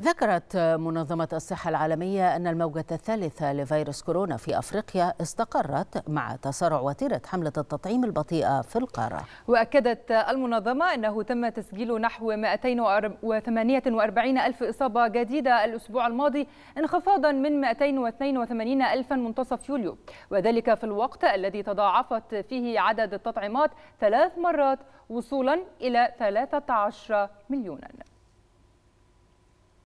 ذكرت منظمة الصحة العالمية أن الموجة الثالثة لفيروس كورونا في أفريقيا استقرت مع تسارع وتيرة حملة التطعيم البطيئة في القارة وأكدت المنظمة أنه تم تسجيل نحو 248 ألف إصابة جديدة الأسبوع الماضي انخفاضا من 282 ألفا منتصف يوليو وذلك في الوقت الذي تضاعفت فيه عدد التطعيمات ثلاث مرات وصولا إلى 13 مليونا